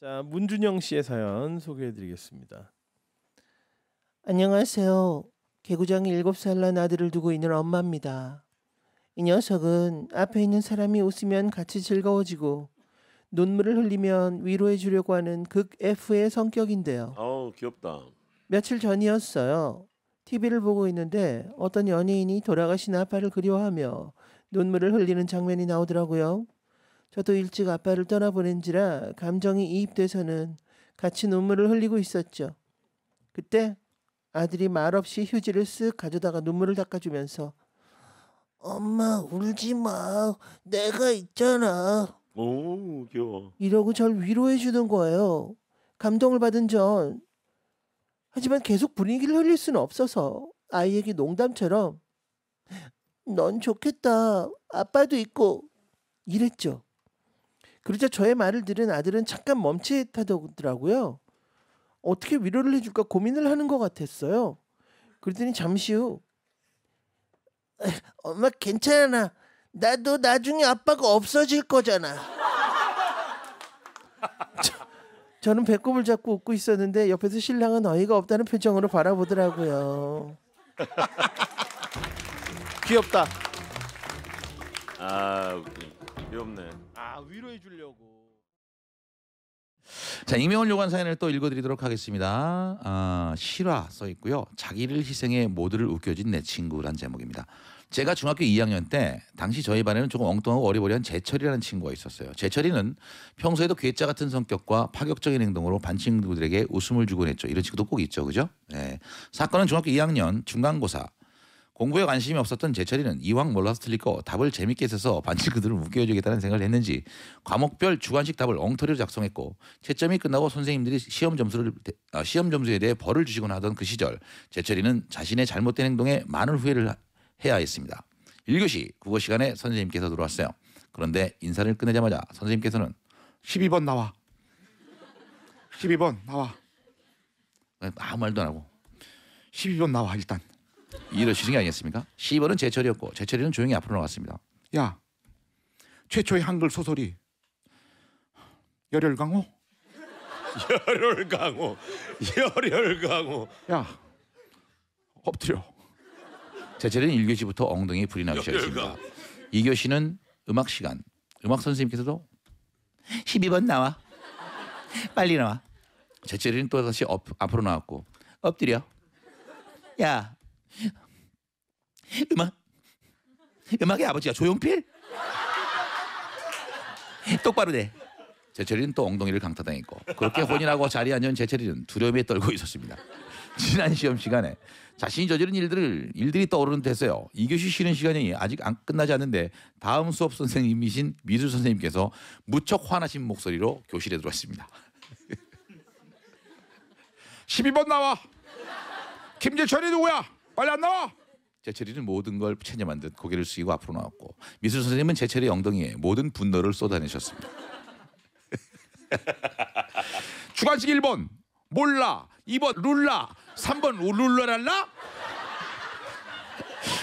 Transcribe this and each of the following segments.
자 문준영 씨의 사연 소개해드리겠습니다. 안녕하세요. 개구장이 7살 난 아들을 두고 있는 엄마입니다. 이 녀석은 앞에 있는 사람이 웃으면 같이 즐거워지고 눈물을 흘리면 위로해 주려고 하는 극 F의 성격인데요. 아우 귀엽다. 며칠 전이었어요. TV를 보고 있는데 어떤 연예인이 돌아가신 아빠를 그리워하며 눈물을 흘리는 장면이 나오더라고요. 저도 일찍 아빠를 떠나보낸지라 감정이 이입돼서는 같이 눈물을 흘리고 있었죠. 그때 아들이 말없이 휴지를 쓱 가져다가 눈물을 닦아주면서 엄마 울지 마 내가 있잖아 오 귀여워 이러고 절 위로해 주는 거예요 감동을 받은 전 하지만 계속 분위기를 흘릴 수는 없어서 아이에게 농담처럼 넌 좋겠다 아빠도 있고 이랬죠 그러자 저의 말을 들은 아들은 잠깐 멈칫하더라고요. 어떻게 위로를 해줄까 고민을 하는 것 같았어요. 그랬더니 잠시 후 엄마 괜찮아. 나도 나중에 아빠가 없어질 거잖아. 저, 는 배꼽을 잡고 웃고 있었는데 옆에서 신랑은 어이가 없다는 표정으로 바라보더라고요. 귀엽다. 아 귀엽네. 아 위로해 주려고. 자이명을요구한 사연을 또 읽어드리도록 하겠습니다. 아, 실화 써 있고요. 자기를 희생해 모두를 웃겨진내 친구란 제목입니다. 제가 중학교 2학년 때 당시 저희 반에는 조금 엉뚱하고 어리버리한 제철이라는 친구가 있었어요. 제철이는 평소에도 괴짜 같은 성격과 파격적인 행동으로 반 친구들에게 웃음을 주곤 했죠. 이런 친구도 꼭 있죠, 그죠? 네. 사건은 중학교 2학년 중간고사 공부에 관심이 없었던 제철이는 이왕 몰라서 틀릴 거 답을 재밌게 써서 반지 그들을 웃겨주겠다는 생각을 했는지 과목별 주관식 답을 엉터리로 작성했고 채점이 끝나고 선생님들이 시험 점수를 아, 시험 점수에 대해 벌을 주시곤 하던 그 시절 제철이는 자신의 잘못된 행동에 많은 후회를 해야 했습니다. 1교시 국어 시간에 선생님께서 들어왔어요. 그런데 인사를 끝내자마자 선생님께서는 12번 나와. 12번 나와. 아무 말도 안 하고 12번 나와 일단. 이러시는 게 아니겠습니까? 10월은 제철이었고 제철이는 조용히 앞으로 나갔습니다. 야, 최초의 한글 소설이 열혈강호? 열혈강호, 열혈강호. 야, 엎드려. 제철이는 1교시부터 엉덩이 불이 나기 시작했습니다. 2교시는 음악 시간. 음악 선생님께서도 12번 나와. 빨리 나와. 제철이는 또다시 엎, 앞으로 나왔고 엎드려. 야, 음악 음악의 아버지가 조용필 똑바로 돼. 제철이는 또 엉덩이를 강타당했고 그렇게 혼인하고 자리에 앉은 제철이는 두려움에 떨고 있었습니다. 지난 시험 시간에 자신이 저지른 일들을 일들이 떠오르는 데서요. 2교시 쉬는 시간이 아직 안 끝나지 않는데 다음 수업 선생님이신 미술 선생님께서 무척 화나신 목소리로 교실에 들어왔습니다. 12번 나와. 김재철이 누구야? 빨리 안 나와. 제철이는 모든 걸 체념한 듯 고개를 숙이고 앞으로 나왔고 미술 선생님은 제철의 엉덩이에 모든 분노를 쏟아내셨습니다. 주관식 1번 몰라 2번 룰라 3번 룰라랄라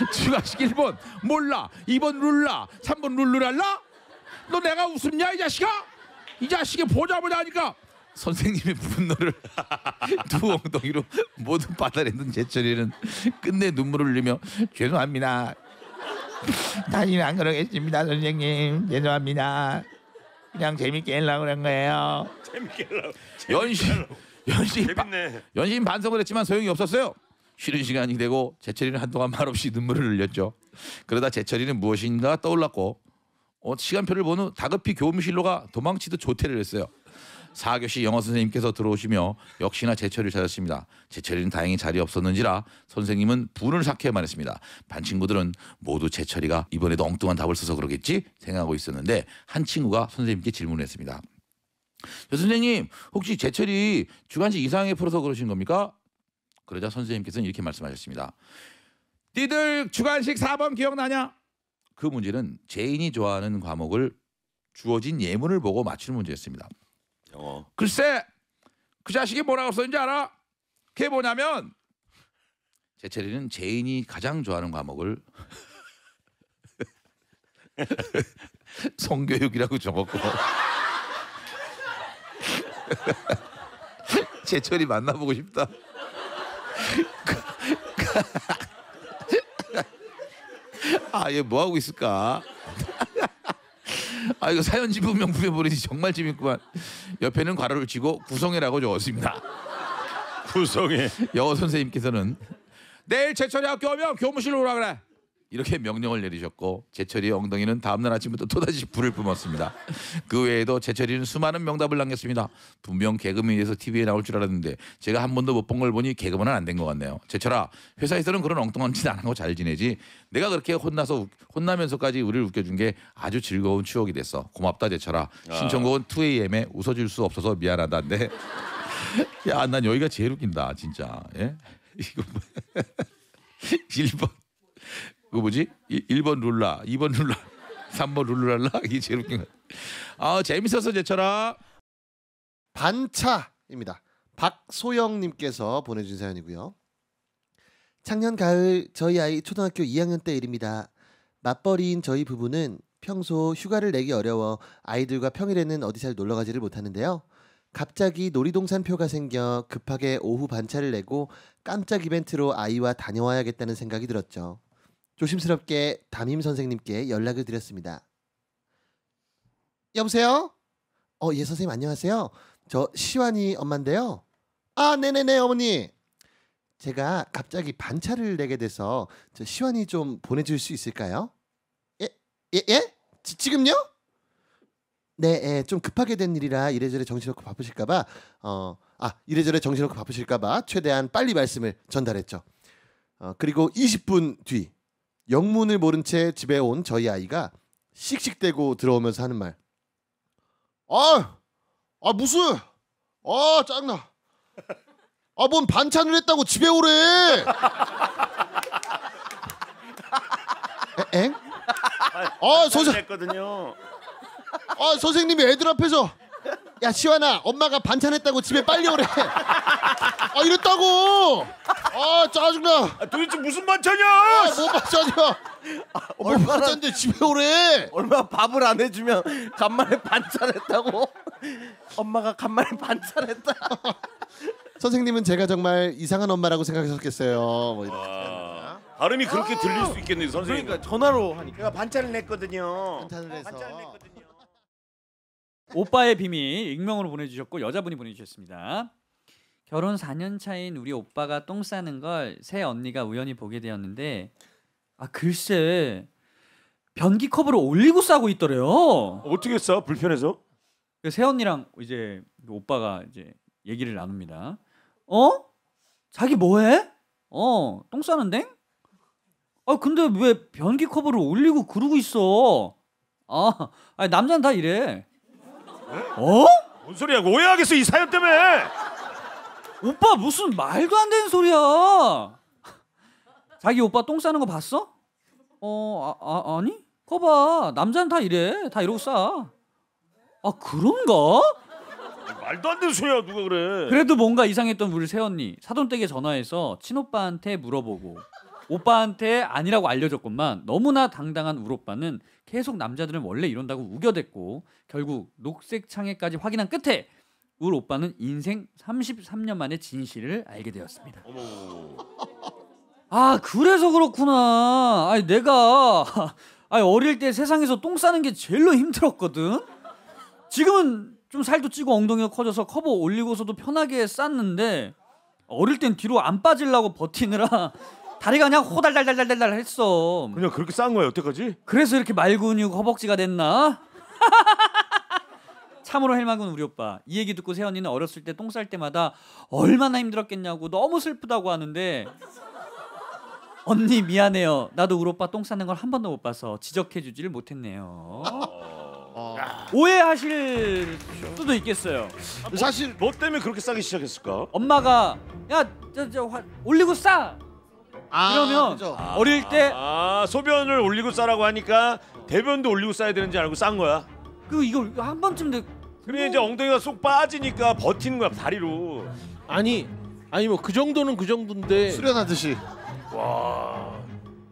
주관식 1번 몰라 2번 룰라 3번 룰루랄라 너 내가 웃음냐 이 자식아 이 자식이 보자 보자 하니까 선생님의 분노를 두 엉덩이로 모두 받아내던 제철이는 끝내 눈물을 흘리며 죄송합니다. 다시는 안 그러겠습니다 선생님 죄송합니다. 그냥 재밌게 하려고 그런 거예요. 재밌게 하려고. 연신 연신 재밌네. 연신 반성을 했지만 소용이 없었어요. 쉬는 시간이 되고 제철이는 한동안 말없이 눈물을 흘렸죠. 그러다 제철이는 무엇인가 떠올랐고 어, 시간표를 보는 다급히 교무실로가 도망치듯 조퇴를 했어요. 4교시 영어 선생님께서 들어오시며 역시나 제철이를 찾았습니다. 제철이는 다행히 자리 없었는지라 선생님은 분을 삭해 말했습니다. 반 친구들은 모두 제철이가 이번에도 엉뚱한 답을 써서 그러겠지 생각하고 있었는데 한 친구가 선생님께 질문했습니다. 선생님 혹시 제철이 주관식 이상하게 풀어서 그러신 겁니까? 그러자 선생님께서는 이렇게 말씀하셨습니다. 니들 주관식 4번 기억나냐? 그 문제는 제인이 좋아하는 과목을 주어진 예문을 보고 맞추는 문제였습니다. 어 글쎄 그 자식이 뭐라고 썼는지 알아? 그게 뭐냐면 제철이는 제인이 가장 좋아하는 과목을 성교육이라고 적었고 제철이 만나보고 싶다. 아, 얘뭐 하고 있을까? 아 이거 사연 집으면 구해버리지 정말 재밌구만. 옆에는 괄호를 치고 구성해라고 적었습니다. 구성해. 여어 선생님께서는 내일 제철이 학교 오면 교무실로 오라 그래. 이렇게 명령을 내리셨고 제철이의 엉덩이는 다음날 아침부터 또다시 불을 뿜었습니다. 그 외에도 제철이는 수많은 명답을 남겼습니다. 분명 개그맨에서 TV에 나올 줄 알았는데 제가 한 번도 못 본 걸 보니 개그맨은 안 된 것 같네요. 제철아 회사에서는 그런 엉뚱한 짓 안 하고 잘 지내지. 내가 그렇게 혼나서 혼나면서까지 우리를 웃겨준 게 아주 즐거운 추억이 됐어. 고맙다 제철아. 아. 신청곡은 2AM에 웃어줄 수 없어서 미안하다인야난 여기가 제일 웃긴다 진짜. 예? 이거 1번 뭐, 그 뭐지? 1번 룰라, 2번 룰라, 3번 룰루랄라 이게 제일 웃긴 거. 아 재밌었어 제철아. 반차입니다. 박소영님께서 보내준 사연이고요. 작년 가을 저희 아이 초등학교 2학년 때 일입니다. 맞벌이인 저희 부부는 평소 휴가를 내기 어려워 아이들과 평일에는 어디 잘 놀러 가지를 못하는데요. 갑자기 놀이동산표가 생겨 급하게 오후 반차를 내고 깜짝 이벤트로 아이와 다녀와야겠다는 생각이 들었죠. 조심스럽게 담임 선생님께 연락을 드렸습니다. 여보세요? 어, 예, 선생님 안녕하세요. 저 시완이 엄마인데요. 아, 네네네, 어머니. 제가 갑자기 반차를 내게 돼서 저 시완이 좀 보내줄 수 있을까요? 예, 예, 예? 지, 지금요? 네, 예, 좀 급하게 된 일이라 이래저래 정신없고 바쁘실까봐, 어, 아, 이래저래 정신없고 바쁘실까봐 최대한 빨리 말씀을 전달했죠. 어, 그리고 20분 뒤, 영문을 모른 채 집에 온 저희 아이가 씩씩대고 들어오면서 하는 말. 아, 아 무슨? 아 짱나. 아 뭔 반찬을 했다고 집에 오래. 엥? 아 선생. 했아 선생님이 애들 앞에서 야 시완아 엄마가 반찬했다고 집에 빨리 오래. 아 이랬다고. 아 짜증나. 아, 도대체 무슨 반찬이야? 뭐 반찬이야? 아, 얼마나 반찬데 집에 오래? 얼마 밥을 안 해주면 간만에 반찬했다고? 엄마가 간만에 반찬했다. 선생님은 제가 정말 이상한 엄마라고 생각하셨겠어요. 뭐 이런. 아, 발음이 그렇게 아 들릴 수 있겠네요, 선생님. 그러니까 전화로 하니까. 제가 반찬을 냈거든요. 반찬을 해서. 오빠의 비밀 익명으로 보내주셨고 여자분이 보내주셨습니다. 결혼 4년 차인 우리 오빠가 똥 싸는 걸 새 언니가 우연히 보게 되었는데 아 글쎄 변기 컵으로 올리고 싸고 있더래요. 어떻게 싸? 불편해서? 그 새 언니랑 이제 그 오빠가 이제 얘기를 나눕니다. 어? 자기 뭐해? 어, 똥 싸는데? 아 근데 왜 변기 컵으 올리고 그러고 있어? 아, 아니, 남자는 다 이래. 네? 어? 뭔 소리야? 뭐 오해하겠어 이 사연 때문에. 오빠 무슨 말도 안 되는 소리야. 자기 오빠 똥 싸는 거 봤어? 어, 아, 아 아니? 거봐. 남자는 다 이래. 다 이러고 싸. 아, 그런가? 말도 안 되는 소리야 누가 그래 그래도 뭔가 이상했던 우리 새언니 사돈댁에 전화해서 친오빠한테 물어보고 오빠한테 아니라고 알려줬건만 너무나 당당한 우오빠는 계속 남자들은 원래 이런다고 우겨댔고 결국 녹색 창에까지 확인한 끝에 울 오빠는 인생 33년 만에 진실을 알게 되었습니다. 아 그래서 그렇구나. 아니 내가 아니 어릴 때 세상에서 똥 싸는 게 제일로 힘들었거든. 지금은 좀 살도 찌고 엉덩이가 커져서 커버 올리고서도 편하게 쌌는데 어릴 땐 뒤로 안 빠질라고 버티느라 다리가 그냥 호달달달달달달 했어. 그냥 그렇게 싼 거야 여태까지? 그래서 이렇게 말근육 허벅지가 됐나? 참으로 헬마군 우리 오빠 이 얘기 듣고 세연이는 어렸을 때똥쌀 때마다 얼마나 힘들었겠냐고 너무 슬프다고 하는데 언니 미안해요. 나도 우리 오빠 똥 싸는 걸 한 번도 못 봐서 지적해 주지를 못했네요. 아. 오해하실 수도 있겠어요. 아, 뭐, 사실 뭐 때문에 그렇게 싸기 시작했을까? 엄마가 야 저저 올리고 싸. 아, 그러면 그죠. 어릴 때 아, 아, 소변을 올리고 싸라고 하니까 대변도 올리고 싸야 되는지 알고 싼 거야. 그 이걸 한 번쯤 그래 이제 엉덩이가 쏙 빠지니까 버티는 거야 다리로. 아니 아니 뭐 그 정도는 그 정도인데 수련하듯이. 와.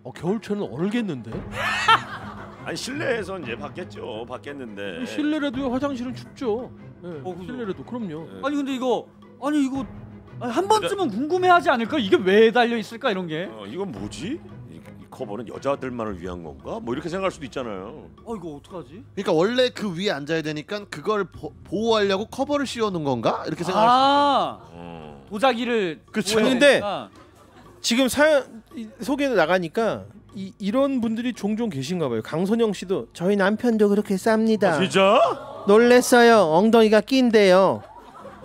어, 겨울철은 얼겠는데? 아니 실내에서 이제 받겠죠. 받겠는데. 실내라도 화장실은 춥죠. 예, 그 실내라도 그럼요. 예. 아니 근데 이거 아니 이거 아니, 한 번쯤은 궁금해하지 않을까? 이게 왜 달려 있을까 이런 게? 어, 이건 뭐지? 커버는 여자들만을 위한 건가? 뭐 이렇게 생각할 수도 있잖아요. 어 이거 어떡하지? 그러니까 원래 그 위에 앉아야 되니까 그걸 보, 보호하려고 커버를 씌워놓은 건가? 이렇게 생각할 아 어. 도자기를 그쵸. 그렇죠. 보 근데 지금 사연 소개도 나가니까 이, 이런 분들이 종종 계신가 봐요. 강선영 씨도 저희 남편도 그렇게 쌉니다. 아, 진짜? 놀랬어요. 엉덩이가 낀대요.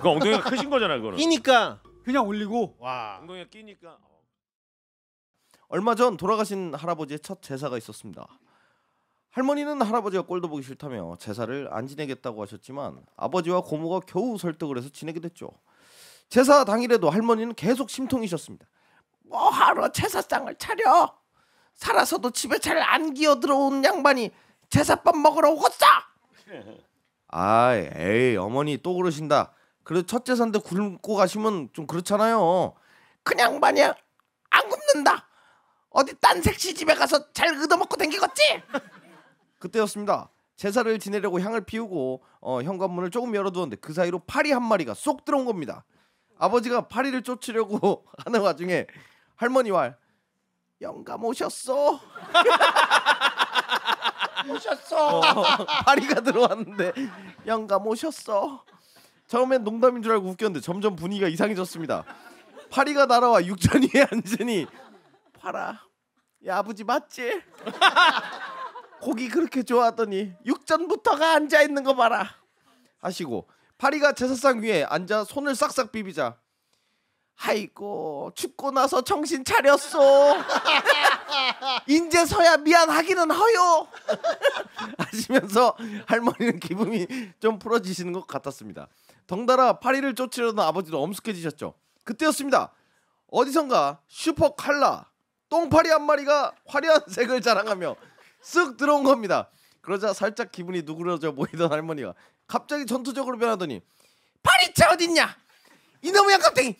그 엉덩이가 크신 거잖아, 그거는. 끼니까 그냥 올리고 와. 엉덩이가 끼니까. 얼마 전 돌아가신 할아버지의 첫 제사가 있었습니다. 할머니는 할아버지가 꼴도 보기 싫다며 제사를 안 지내겠다고 하셨지만 아버지와 고모가 겨우 설득을 해서 지내게 됐죠. 제사 당일에도 할머니는 계속 심통이셨습니다. 뭐하러 제사상을 차려? 살아서도 집에 잘 안 기어 들어온 양반이 제사밥 먹으러 오겠어? 아, 에이 어머니 또 그러신다. 그래 도첫 제사인데 굶고 가시면 좀 그렇잖아요. 그냥 마냥 안 굶는다. 어디 딴 색시 집에 가서 잘 얻어먹고 댕기겠지? 그때였습니다. 제사를 지내려고 향을 피우고 어, 현관문을 조금 열어두었는데 그 사이로 파리 한 마리가 쏙 들어온 겁니다. 아버지가 파리를 쫓으려고 하는 와중에 할머니와 영감 오셨어. 오셨어. 어, 파리가 들어왔는데 영감 오셨어. 처음엔 농담인 줄 알고 웃겼는데 점점 분위기가 이상해졌습니다. 파리가 날아와 육천 위에 앉으니 봐라. 야 아버지 맞지? 고기 그렇게 좋아하더니 육전부터가 앉아 있는 거 봐라. 하시고 파리가 제사상 위에 앉아 손을 싹싹 비비자. 아이고 죽고 나서 정신 차렸소. 인제서야 미안하기는 허요. 하시면서 할머니는 기분이 좀 풀어지시는 것 같았습니다. 덩달아 파리를 쫓으려던 아버지도 엄숙해지셨죠. 그때였습니다. 어디선가 슈퍼 칼라 똥파리 한 마리가 화려한 색을 자랑하며 쓱 들어온 겁니다. 그러자 살짝 기분이 누그러져 보이던 할머니가 갑자기 전투적으로 변하더니 파리차 어딨냐? 이놈의 양갑탱이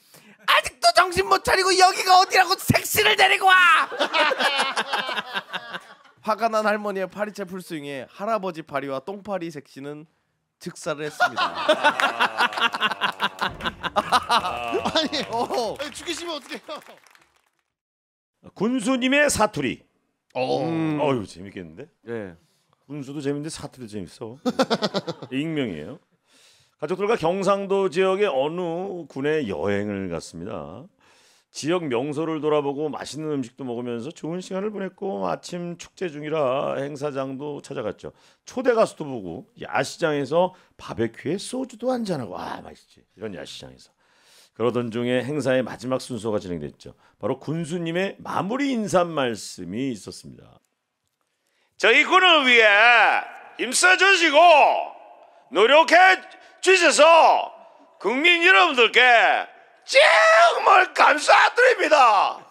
아직도 정신 못 차리고 여기가 어디라고 색시를 데리고 와! 화가 난 할머니의 파리채 풀스윙에 할아버지 파리와 똥파리 색시는 즉사를 했습니다. 아니, 아. 어. 아니 죽이시면 어떡해요? 군수님의 사투리. 어. 음. 어유 재밌겠는데? 예. 군수도 재밌는데 사투리도 재밌어. 익명이에요. 가족들과 경상도 지역의 어느 군에 여행을 갔습니다. 지역 명소를 돌아보고 맛있는 음식도 먹으면서 좋은 시간을 보냈고 아침 축제 중이라 행사장도 찾아갔죠. 초대 가수도 보고 야시장에서 바베큐에 소주도 한잔하고 아 맛있지 이런 야시장에서 그러던 중에 행사의 마지막 순서가 진행됐죠. 바로 군수님의 마무리 인사 말씀이 있었습니다. 저희 군을 위해 힘써주시고 노력해 주셔서 국민 여러분들께 정말 감사드립니다.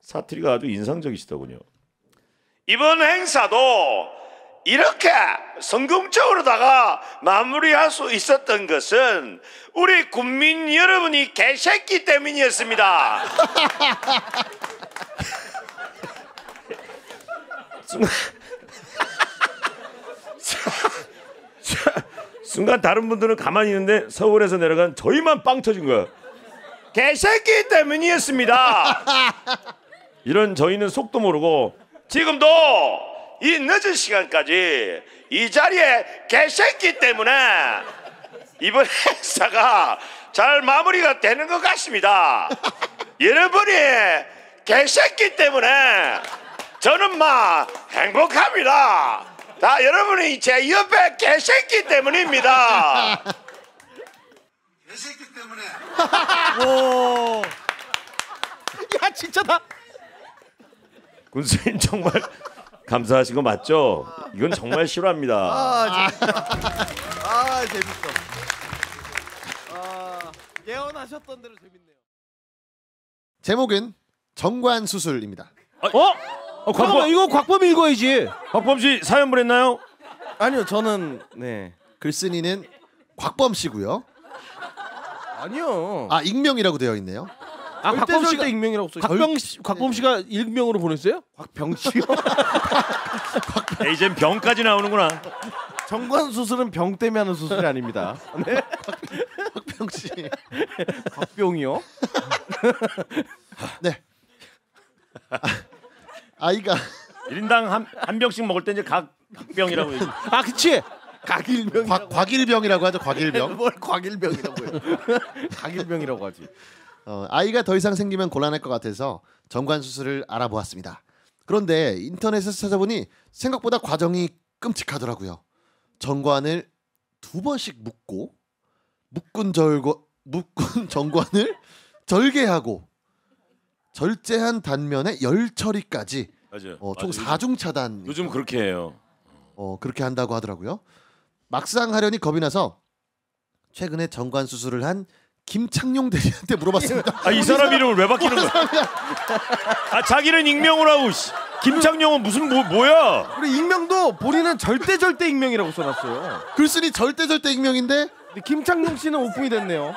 사투리가 아주 인상적이시더군요. 이번 행사도 이렇게 성공적으로다가 마무리할 수 있었던 것은 우리 국민 여러분이 개새끼 때문이었습니다. 순간 다른 분들은 가만히 있는데 서울에서 내려간 저희만 빵 터진 거야. 개새끼 때문이었습니다. 이런 저희는 속도 모르고 지금도 이 늦은 시간까지 이 자리에 계셨기 때문에 이번 행사가 잘 마무리가 되는 것 같습니다. 여러분이 계셨기 때문에 저는 막 행복합니다. 다 여러분이 제 옆에 계셨기 때문입니다. 계셨기 때문에. 오. 야 진짜다. 군수님 정말 감사하신 거 맞죠? 이건 정말 싫어합니다. 아, 아, 아, 아 재밌어. 아, 예언하셨던 대로 재밌네요. 제목은 정관 수술입니다. 아, 어? 어 곽범 이거 곽범 읽어야지. 곽범 씨 사연 보냈나요? 아니요 저는 네 글쓴이는 곽범 씨고요. 아니요. 아 익명이라고 되어 있네요. 아, 곽범 씨가 익명이라고 써. 곽병 씨, 곽범 씨가 일명으로 보냈어요? 곽병 씨요. 야, 이젠 병까지 나오는구나. 정관 수술은 병 때문에 하는 수술이 아닙니다. 네? 곽병 씨. 곽병이요? 네. 아, 이가 1인당 한, 한 병씩 먹을 때 이제 각 병이라고 얘기. 아, 그치. 곽일병 곽일병이라고 하죠. 곽일병. 뭘 곽일병이라고 해요. 곽일병이라고 하지. 어, 아이가 더 이상 생기면 곤란할 것 같아서 정관 수술을 알아보았습니다. 그런데 인터넷에서 찾아보니 생각보다 과정이 끔찍하더라고요. 정관을 두 번씩 묶고 묶은 절고 묶은 정관을 절개하고 절제한 단면에 열 처리까지 어, 총맞 4중 차단 요즘 그렇게 해요. 어, 그렇게 한다고 하더라고요. 막상 하려니 겁이 나서 최근에 정관 수술을 한 김창룡 대리한테 물어봤습니다. 아, 이 사람 이름을 왜 바뀌는 거야? 아, 자기는 익명으로 하고 씨. 김창룡은 무슨 뭐, 뭐야? 우리 익명도 본인은 절대 절대 익명이라고 써놨어요. 글쓴이 절대 절대 익명인데 근데 김창룡 씨는 오픈이 됐네요.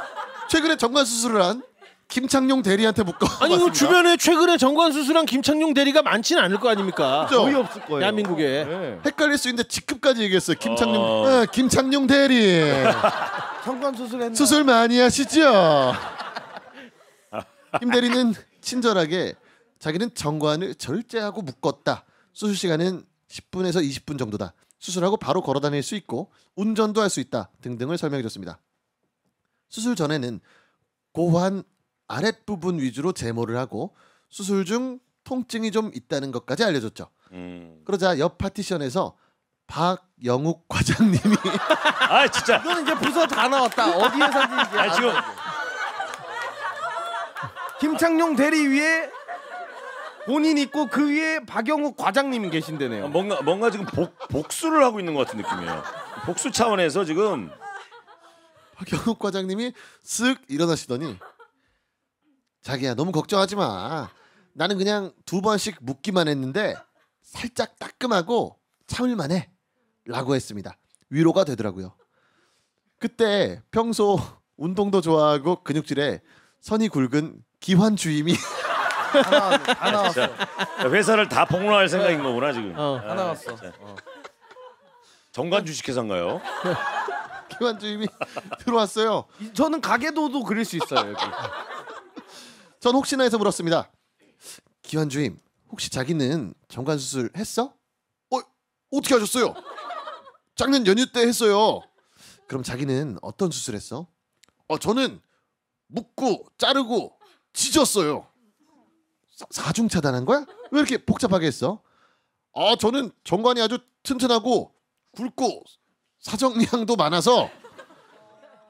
최근에 정관 수술을 한 김창룡 대리한테 묶어. 아니 그 주변에 최근에 정관 수술한 김창룡 대리가 많지는 않을 거 아닙니까? 그죠? 거의 없을 거예요. 대한민국에. 네. 헷갈릴 수 있는데 직급까지 얘기했어요. 김창룡, 어... 네, 김창룡 대리. 성관 수술했나? 수술 많이 하시죠? 김 대리는 친절하게 자기는 정관을 절제하고 묶었다. 수술 시간은 10분에서 20분 정도다. 수술하고 바로 걸어 다닐 수 있고 운전도 할 수 있다 등등을 설명해 줬습니다. 수술 전에는 고환 아랫부분 위주로 제모를 하고 수술 중 통증이 좀 있다는 것까지 알려줬죠. 음. 그러자 옆 파티션에서 박영욱 과장님이 아 진짜 너는 이제 부서 다 나왔다 어디에 사는지 아 지금 김창룡 대리 위에 본인 있고 그 위에 박영욱 과장님 계신데네요 아, 뭔가 뭔가 지금 복, 복수를 하고 있는 것 같은 느낌이에요 복수 차원에서 지금 박영욱 과장님이 쓱 일어나시더니 자기야 너무 걱정하지 마 나는 그냥 두 번씩 묻기만 했는데 살짝 따끔하고 참을만해 라고 했습니다. 위로가 되더라고요. 그때 평소 운동도 좋아하고 근육질에 선이 굵은 기환 주임이 하 나왔네. 다 나왔어. 회사를 다 폭로할 생각인 거구나 지금. 어, 다 아, 네, 나왔어. 정관 주식회사인가요? 기환 주임이 들어왔어요. 저는 가게도도 그릴 수 있어요. 여기. 전 혹시나 해서 물었습니다. 기환 주임, 혹시 자기는 정관 수술 했어? 어, 어떻게 하셨어요? 작년 연휴 때 했어요. 그럼 자기는 어떤 수술했어? 어 저는 묶고 자르고 찢었어요. 사, 중 차단한 거야? 왜 이렇게 복잡하게 했어? 아 저는 정관이 아주 튼튼하고 굵고 사정량도 많아서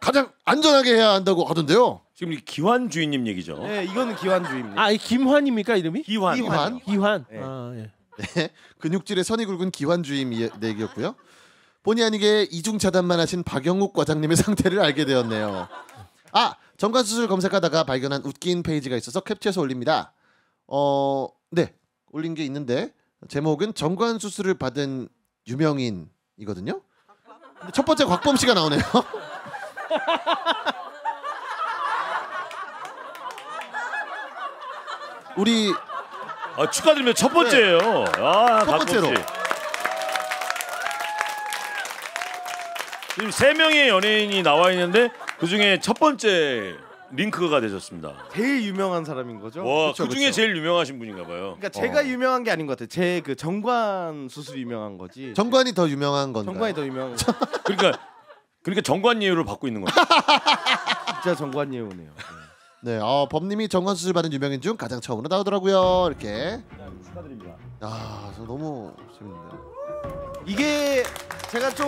가장 안전하게 해야 한다고 하던데요. 지금 기환 주인님 얘기죠. 네, 이거 기환 주인님. 아, 김환입니까 이름이? 기환. 기환. 기환. 기환. 네. 아, 예. 네. 근육질의 선이 굵은 기환 주임 얘기였고요. 본의 아니게 이중 차단만 하신 박영욱 과장님의 상태를 알게 되었네요. 아 정관 수술 검색하다가 발견한 웃긴 페이지가 있어서 캡처해서 올립니다. 어, 네 올린 게 있는데 제목은 정관 수술을 받은 유명인이거든요. 첫 번째 곽범 씨가 나오네요. 우리 아, 축하드리면 첫 번째예요. 네. 아, 첫 번째로. 지금 세 명의 연예인이 나와 있는데 그 중에 첫 번째 링크가 되셨습니다. 제일 유명한 사람인 거죠? 와, 그쵸, 그 중에 그쵸. 제일 유명하신 분인가 봐요. 그러니까 제가 어. 유명한 게 아닌 것 같아요. 제그 정관 수술 유명한 거지. 정관이 더 유명한 건가? 정관이 더 유명한 거. 그러니까 그러니까 정관 예우를 받고 있는 거죠. 진짜 정관 예우네요. 네. 네, 어, 범님이 정관 수술 받은 유명인 중 가장 처음으로 나오더라고요. 이렇게. 축하드립니다. 아, 저 너무 재밌는요 이게 제가 좀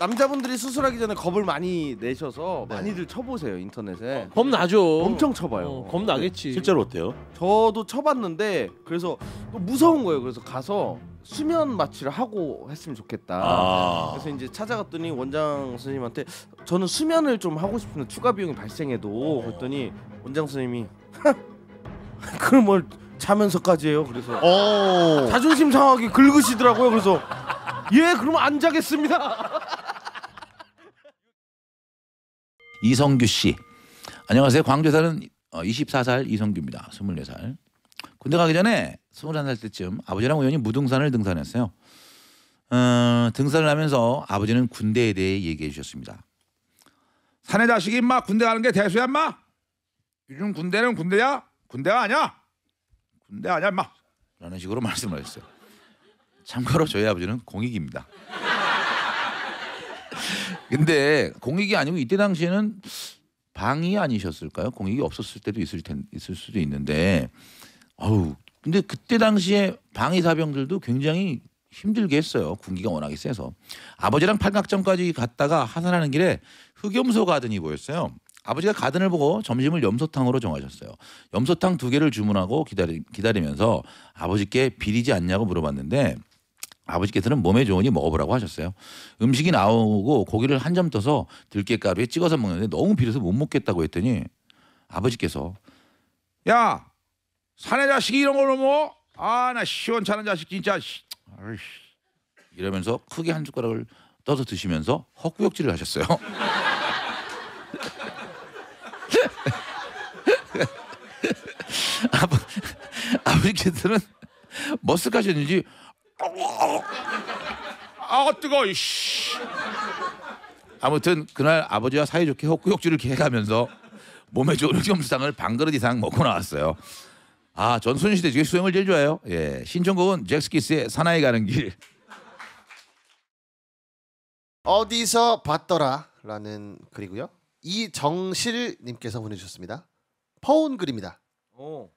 남자분들이 수술하기 전에 겁을 많이 내셔서 네. 많이들 쳐보세요 인터넷에 겁 나죠. 엄청 쳐봐요 어, 겁 나겠지. 네. 실제로 어때요? 저도 쳐봤는데 그래서 또 무서운 거예요 그래서 가서 수면 마취를 하고 했으면 좋겠다 아. 그래서 이제 찾아갔더니 원장 선생님한테 저는 수면을 좀 하고 싶은데 추가 비용이 발생해도 그랬더니 원장 선생님이 그걸 뭘 자면서까지 해요 그래서 오. 자존심 상하게 긁으시더라고요 그래서 예 그러면 안 자겠습니다 이성규 씨. 안녕하세요. 광주 사는 24살 어, 이성규입니다. 24살. 군대 가기 전에 21살 때쯤 아버지랑 우연히 무등산을 등산했어요. 어, 등산을 하면서 아버지는 군대에 대해 얘기해 주셨습니다. 사내 자식이 인마 군대 가는 게 대수야 인마. 요즘 군대는 군대야. 군대가 아니야. 군대 아니야 인마. 라는 식으로 말씀을 했어요. 참고로 저희 아버지는 공익입니다. 근데 공익이 아니고 이때 당시에는 방이 아니셨을까요? 공익이 없었을 때도 있을 텐 있을 수도 있는데 아우 근데 그때 당시에 방위 사병들도 굉장히 힘들게 했어요. 군기가 워낙에 세서 아버지랑 팔각정까지 갔다가 하산하는 길에 흑염소 가든이 보였어요. 아버지가 가든을 보고 점심을 염소탕으로 정하셨어요. 염소탕 두 개를 주문하고 기다리, 기다리면서 아버지께 비리지 않냐고 물어봤는데 아버지께서는 몸에 좋으니 먹어보라고 하셨어요. 음식이 나오고 고기를 한 점 떠서 들깨가루에 찍어서 먹는데 너무 비려서 못 먹겠다고 했더니 아버지께서 야 사내 자식이 이런 걸로 먹어? 아나 시원찮은 자식 진짜 아이씨. 이러면서 크게 한 숟가락을 떠서 드시면서 헛구역질을 하셨어요. 아버, 아버지께서는 머쓱하셨는지 아 뜨거 이씨. 아무튼 그날 아버지와 사이좋게 헛구역질을 획하면서 몸에 좋은 점수상을 반그릇 이상 먹고 나왔어요. 아, 전 순시대 중에 수영을 제일 좋아해요. 예, 신청곡은 잭스키스의 사나이 가는 길. 어디서 봤더라라는 글이고요. 이정실님께서 보내주셨습니다. 퍼온 글입니다. 오.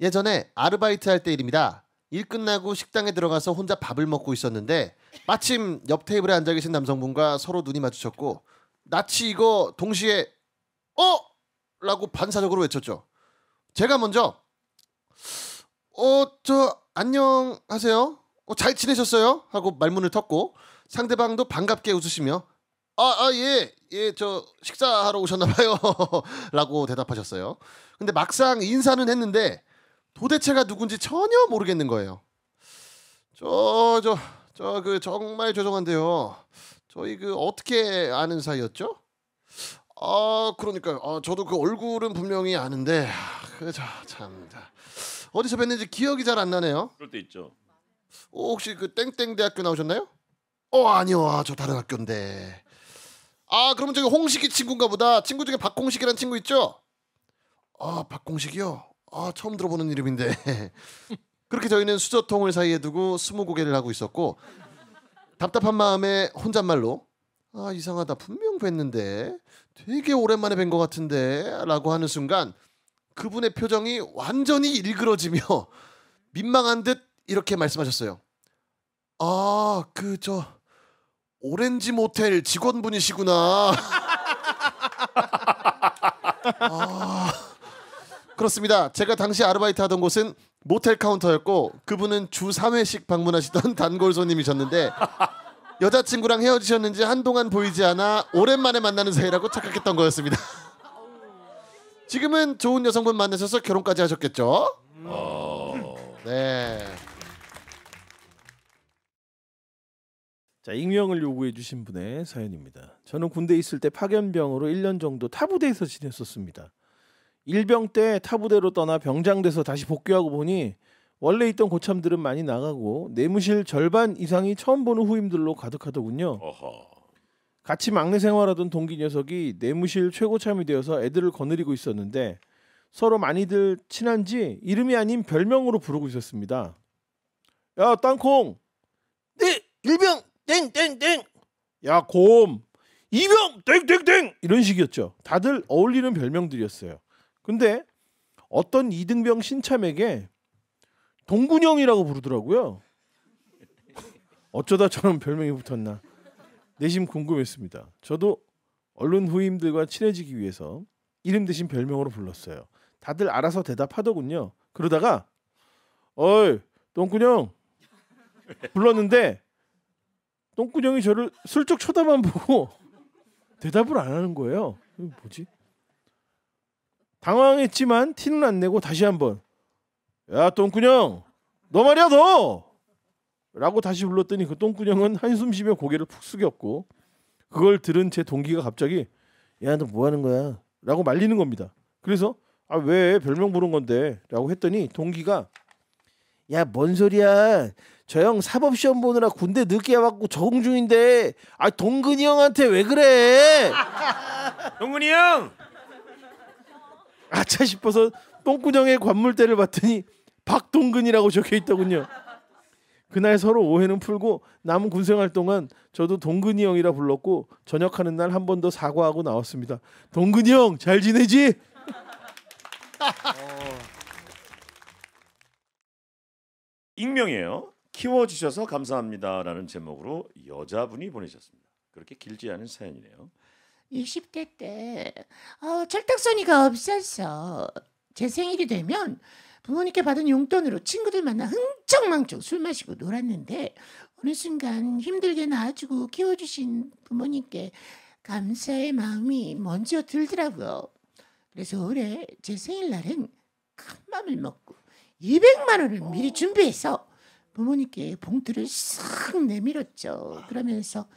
예전에 아르바이트 할 때 일입니다. 일 끝나고 식당에 들어가서 혼자 밥을 먹고 있었는데 마침 옆 테이블에 앉아 계신 남성분과 서로 눈이 마주쳤고 나치 이거 동시에 어! 라고 반사적으로 외쳤죠. 제가 먼저 어 저 안녕하세요. 어, 잘 지내셨어요? 하고 말문을 텄고 상대방도 반갑게 웃으시며 아아예예 예, 저 식사하러 오셨나 봐요 라고 대답하셨어요. 근데 막상 인사는 했는데 도대체가 누군지 전혀 모르겠는 거예요. 저 저 저 그 정말 죄송한데요. 저희 그 어떻게 아는 사이였죠? 아그러니까 아, 저도 그 얼굴은 분명히 아는데 아, 그참 어디서 뵀는지 기억이 잘 안 나네요. 그럴 때 있죠. 오, 어, 혹시 그 땡땡 대학교 나오셨나요? 어 아니요, 아, 저 다른 학교인데. 아 그러면 저기 홍식이 친구인가 보다. 친구 중에 박홍식이란 친구 있죠? 아 박홍식이요. 아 처음 들어보는 이름인데 그렇게 저희는 수저통을 사이에 두고 스무고개를 하고 있었고 답답한 마음에 혼잣말로 아 이상하다 분명 뵀는데 되게 오랜만에 뵌 것 같은데 라고 하는 순간 그분의 표정이 완전히 일그러지며 민망한 듯 이렇게 말씀하셨어요 아그저 오렌지 모텔 직원분이시구나 아 그렇습니다. 제가 당시 아르바이트 하던 곳은 모텔 카운터였고 그분은 주 3회씩 방문하시던 단골 손님이셨는데 여자친구랑 헤어지셨는지 한동안 보이지 않아 오랜만에 만나는 사이라고 착각했던 거였습니다. 지금은 좋은 여성분 만나셔서 결혼까지 하셨겠죠? 어. 네. 자, 익명을 요구해 주신 분의 사연입니다. 저는 군대 있을 때 파견병으로 1년 정도 타부대에서 지냈었습니다. 일병 때 타부대로 떠나 병장돼서 다시 복귀하고 보니 원래 있던 고참들은 많이 나가고 내무실 절반 이상이 처음 보는 후임들로 가득하더군요. 어허. 같이 막내 생활하던 동기 녀석이 내무실 최고참이 되어서 애들을 거느리고 있었는데 서로 많이들 친한지 이름이 아닌 별명으로 부르고 있었습니다. 야 땅콩, 네 일병 땡땡땡, 야 곰, 이병 땡땡땡 이런 식이었죠. 다들 어울리는 별명들이었어요. 근데 어떤 이등병 신참에게 동군형이라고 부르더라고요. 어쩌다 저런 별명이 붙었나 내심 궁금했습니다. 저도 언론 후임들과 친해지기 위해서 이름 대신 별명으로 불렀어요. 다들 알아서 대답하더군요. 그러다가 어이 똥구녕 불렀는데 똥구녕이 저를 슬쩍 쳐다만 보고 대답을 안 하는 거예요. 뭐지? 당황했지만 티는 안 내고 다시 한번 야똥구녕너 말이야 너 라고 다시 불렀더니 그똥구녕은 한숨 쉬며 고개를 푹 숙였고 그걸 들은 제 동기가 갑자기 야 너 뭐 하는 거야 라고 말리는 겁니다 그래서 아왜 별명 부른 건데 라고 했더니 동기가 야 뭔 소리야 저 형 사법시험 보느라 군대 늦게 와갖고 적응 중인데 아 동근이 형한테 왜 그래 동근이 형 아차 싶어서 똥구녕의 관물대를 봤더니 박동근이라고 적혀 있더군요. 그날 서로 오해는 풀고 남은 군생활 동안 저도 동근이 형이라 불렀고 전역하는 날 한 번 더 사과하고 나왔습니다. 동근이 형 잘 지내지? 익명이에요. 키워주셔서 감사합니다라는 제목으로 여자분이 보내셨습니다. 그렇게 길지 않은 사연이네요. 20대 때 어, 철딱서니가 없어서 제 생일이 되면 부모님께 받은 용돈으로 친구들 만나 흥청망청 술 마시고 놀았는데 어느 순간 힘들게 낳아주고 키워주신 부모님께 감사의 마음이 먼저 들더라고요. 그래서 올해 제 생일날은 큰 맘을 먹고 200만 원을 미리 준비해서 부모님께 봉투를 싹 내밀었죠. 그러면서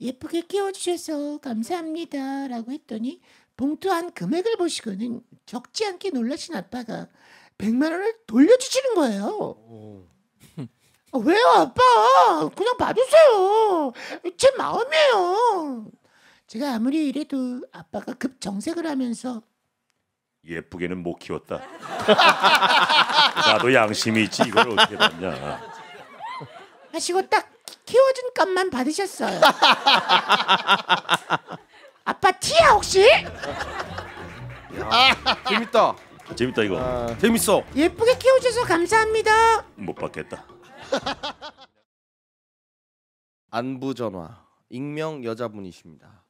예쁘게 끼워주셔서 감사합니다. 라고 했더니 봉투한 금액을 보시고는 적지 않게 놀라신 아빠가 100만 원을 돌려주시는 거예요. 아, 왜요, 아빠? 그냥 받으세요. 제 마음이에요. 제가 아무리 이래도 아빠가 급 정색을 하면서 예쁘게는 못 키웠다. 나도 양심이 있지 이걸 어떻게 받냐. 하시고 딱 키워준 값만 받으셨어요. 아빠 티야 혹시? 야, 재밌다. 재밌다 이거. 아... 재밌어. 예쁘게 키워줘서 감사합니다. 못 받겠다. 안부 전화 익명 여자분이십니다.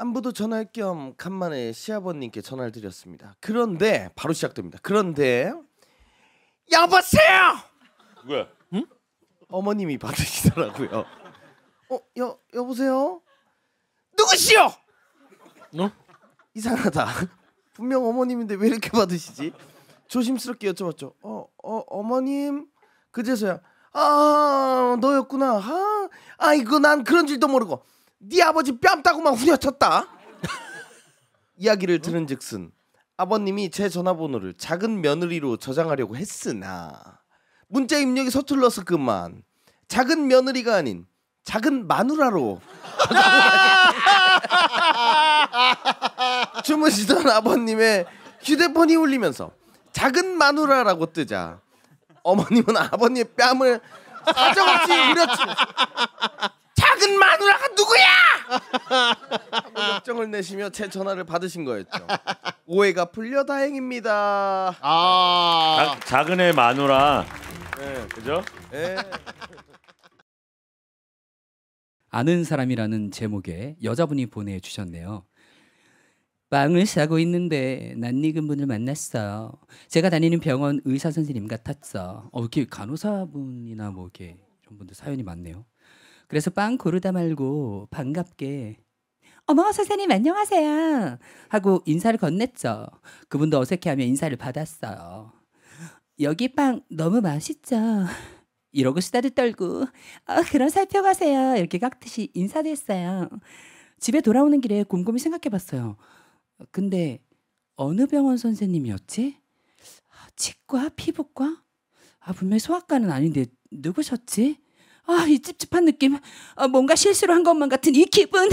안부도 전할 겸 간만에 시아버님께 전화를 드렸습니다. 그런데 바로 시작됩니다. 그런데 여보세요. 왜? 어머님이 받으시더라고요. 어, 여 여보세요? 누구시오? 어? 이상하다. 분명 어머님인데 왜 이렇게 받으시지? 조심스럽게 여쭤봤죠. 어, 어 어머님 그제서야 아 너였구나. 아, 아 이거 난 그런 줄도 모르고 네 아버지 뺨 따고만 후려쳤다. 이야기를 들은즉슨 어? 아버님이 제 전화번호를 작은 며느리로 저장하려고 했으나 문자 입력이 서툴러서 그만 작은 며느리가 아닌 작은 마누라로 주무시던 아버님의 휴대폰이 울리면서 작은 마누라라고 뜨자 어머님은 아버님의 뺨을 사정없이 후려치 작은 마누라가 누구야? 걱정을 내시며 제 전화를 받으신 거였죠. 오해가 풀려 다행입니다. 아 작, 작은 애 마누라. 네. 그죠? 네. 아는 사람이라는 제목의 여자분이 보내주셨네요. 빵을 싸고 있는데 낯익은 네 분을 만났어. 제가 다니는 병원 의사 선생님 같았어. 어, 이렇게 간호사분이나 뭐 이렇게 이런 분들 사연이 많네요. 그래서 빵 고르다 말고 반갑게 어머 선생님 안녕하세요 하고 인사를 건넸죠. 그분도 어색해하며 인사를 받았어요. 여기 빵 너무 맛있죠. 이러고 시다를 떨고 어, 그런 살펴가세요 이렇게 깍듯이 인사됐어요. 집에 돌아오는 길에 곰곰이 생각해봤어요. 근데 어느 병원 선생님이었지? 아, 치과, 피부과? 아 분명히 소아과는 아닌데 누구셨지? 아, 이 찝찝한 느낌, 아, 뭔가 실수를한 것만 같은 이 기분,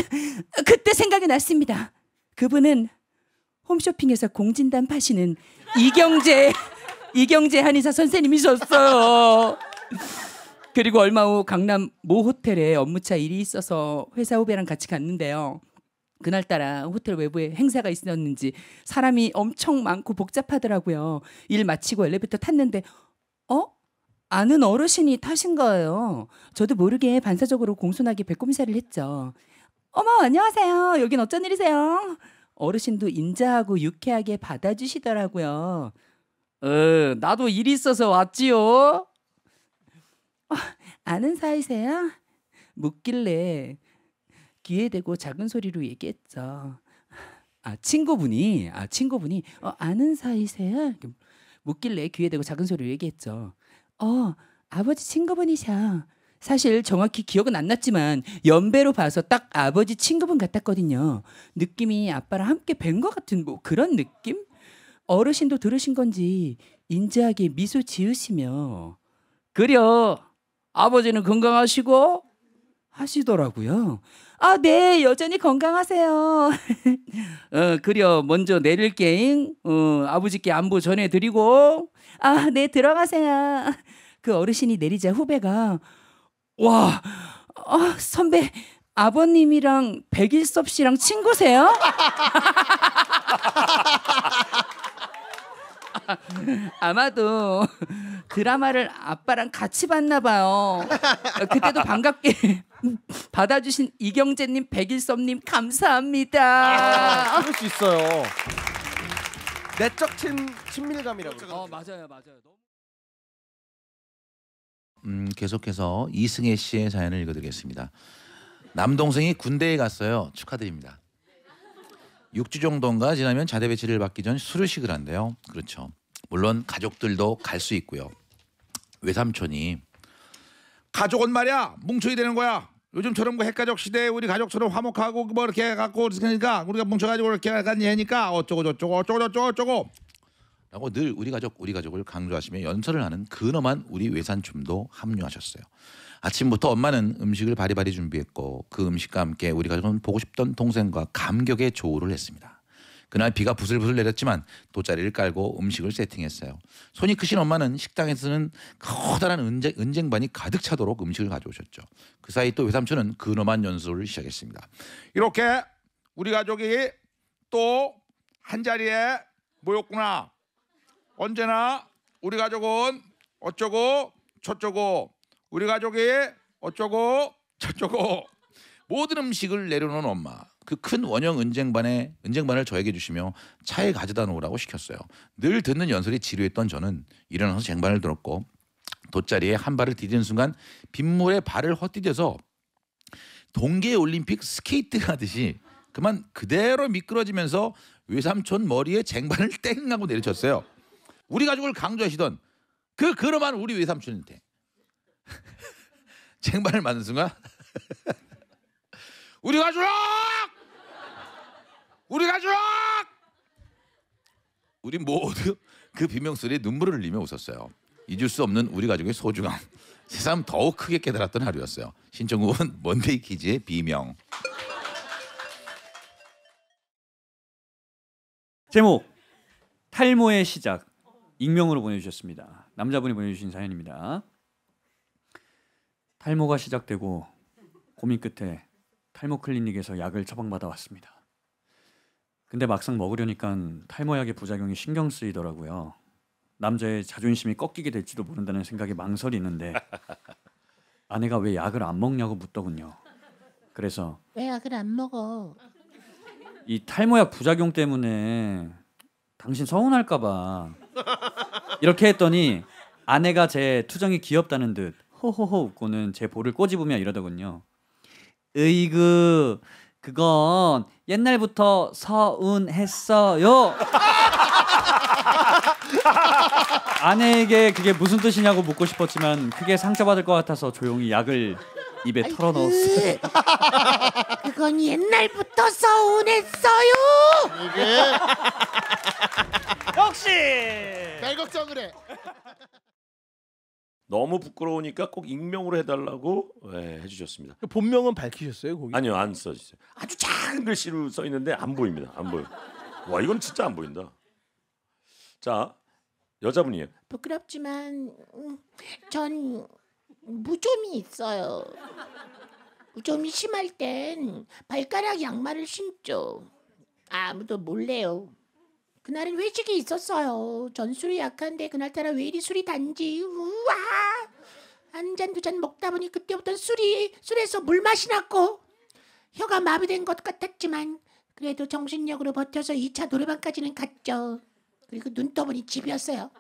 그때 생각이 났습니다. 그분은 홈쇼핑에서 공진단 파시는 이경재, 이경재 한의사 선생님이셨어요. 그리고 얼마 후 강남 모 호텔에 업무차 일이 있어서 회사 후배랑 같이 갔는데요. 그날따라 호텔 외부에 행사가 있었는지 사람이 엄청 많고 복잡하더라고요. 일 마치고 엘리베이터 탔는데 아는 어르신이 타신 거예요. 저도 모르게 반사적으로 공손하게 배꼽살을 했죠. 어머 안녕하세요. 여긴 어쩐 일이세요? 어르신도 인자하고 유쾌하게 받아주시더라고요. 어, 나도 일이 있어서 왔지요. 어, 아는 사이세요? 묻길래 귀에 대고 작은 소리로 얘기했죠. 아 친구분이 아 친구분이 어, 아는 사이세요? 묻길래 귀에 대고 작은 소리로 얘기했죠. 어, 아버지 친구분이셔. 사실 정확히 기억은 안 났지만 연배로 봐서 딱 아버지 친구분 같았거든요. 느낌이 아빠랑 함께 뵌 것 같은 뭐 그런 느낌? 어르신도 들으신 건지 인자하게 미소 지으시며 그려 아버지는 건강하시고 하시더라고요. 아, 네, 여전히 건강하세요. 어, 그려, 먼저 내릴게잉. 어, 아버지께 안부 전해드리고. 아, 네, 들어가세요. 그 어르신이 내리자 후배가, 와, 어, 선배, 아버님이랑 백일섭 씨랑 친구세요? 아마도 드라마를 아빠랑 같이 봤나 봐요. 그때도 반갑게 받아주신 이경재님, 백일섭님 감사합니다. 그럴 아, 수 있어요. 내적 친, 친밀감이라고. 어 맞아요, 맞아요. 음, 계속해서 이승혜 씨의 사연을 읽어드리겠습니다. 남동생이 군대에 갔어요. 축하드립니다. 6주 정도인가 지나면 자대 배치를 받기 전 수료식을 한대요. 그렇죠. 물론 가족들도 갈 수 있고요. 외삼촌이 가족은 말이야 뭉쳐야 되는 거야. 요즘처럼 그 핵가족 시대에 우리 가족처럼 화목하고 뭐 이렇게 해갖고 그러니까 우리가 뭉쳐가지고 이렇게 약간 얘니까 어쩌고 저쩌고 어쩌고 저쩌고 어쩌고 라고 늘 우리 가족 우리 가족을 강조하시며 연설을 하는 근엄한 우리 외산춤도 합류하셨어요. 아침부터 엄마는 음식을 바리바리 준비했고 그 음식과 함께 우리 가족은 보고 싶던 동생과 감격의 조우를 했습니다. 그날 비가 부슬부슬 내렸지만 돗자리를 깔고 음식을 세팅했어요. 손이 크신 엄마는 식당에서는 커다란 은쟁, 은쟁반이 가득 차도록 음식을 가져오셨죠. 그 사이 또 외삼촌은 근엄한 연수를 시작했습니다. 이렇게 우리 가족이 또 한 자리에 모였구나. 언제나 우리 가족은 어쩌고 저쩌고 우리 가족이 어쩌고 저쩌고 모든 음식을 내려놓은 엄마. 그큰 원형 은쟁반에 은쟁반을 저에게 주시며 차에 가져다 놓으라고 시켰어요. 늘 듣는 연설이 지루했던 저는 일어나서 쟁반을 들었고 돗자리에 한 발을 디딘 순간 빗물에 발을 헛디뎌서 동계 올림픽 스케이트 하듯이 그만 그대로 미끄러지면서 외삼촌 머리에 쟁반을 땡 하고 내리쳤어요. 우리 가족을 강조하시던 그 그름한 우리 외삼촌한테 쟁반을 맞는 순간 우리 가족 우리 가족! 우리 모두 그 비명소리에 눈물을 흘리며 웃었어요. 잊을 수 없는 우리 가족의 소중함. 새삼 더욱 크게 깨달았던 하루였어요. 신청곡은 먼데이 키즈의 비명. 제목 탈모의 시작 익명으로 보내주셨습니다. 남자분이 보내주신 사연입니다. 탈모가 시작되고 고민 끝에 탈모 클리닉에서 약을 처방받아 왔습니다. 근데 막상 먹으려니까 탈모약의 부작용이 신경 쓰이더라고요. 남자의 자존심이 꺾이게 될지도 모른다는 생각에 망설이 는데 아내가 왜 약을 안 먹냐고 묻더군요. 그래서 왜 약을 안 먹어? 이 탈모약 부작용 때문에 당신 서운할까봐 이렇게 했더니 아내가 제 투정이 귀엽다는 듯 호호호 웃고는 제 볼을 꼬집으며 이러더군요. 으이그 그건 옛날부터 서운했어요. 아내에게 그게 무슨 뜻이냐고 묻고 싶었지만 크게 상처받을 것 같아서 조용히 약을 입에 털어넣었어요. 그, 그건 옛날부터 서운했어요. 이게 역시 날 걱정을 해. 너무 부끄러우니까 꼭 익명으로 해달라고 예, 해주셨습니다. 본명은 밝히셨어요 거기? 아니요 안 써주세요. 아주 작은 글씨로 써 있는데 안 보입니다. 안 보여. 와 이건 진짜 안 보인다. 자 여자분이에요. 부끄럽지만 음, 전 무좀이 있어요. 무좀이 심할 땐 발가락 양말을 신죠. 아무도 몰래요. 그날은 회식이 있었어요. 전술이 약한데 그날따라 왜 이리 술이 단지 우와 한 잔 두잔 잔 먹다 보니 그때부터 술이 술에서 물 맛이 났고 혀가 마비된 것 같았지만 그래도 정신력으로 버텨서 2차 노래방까지는 갔죠. 그리고 눈 떠보니 집이었어요.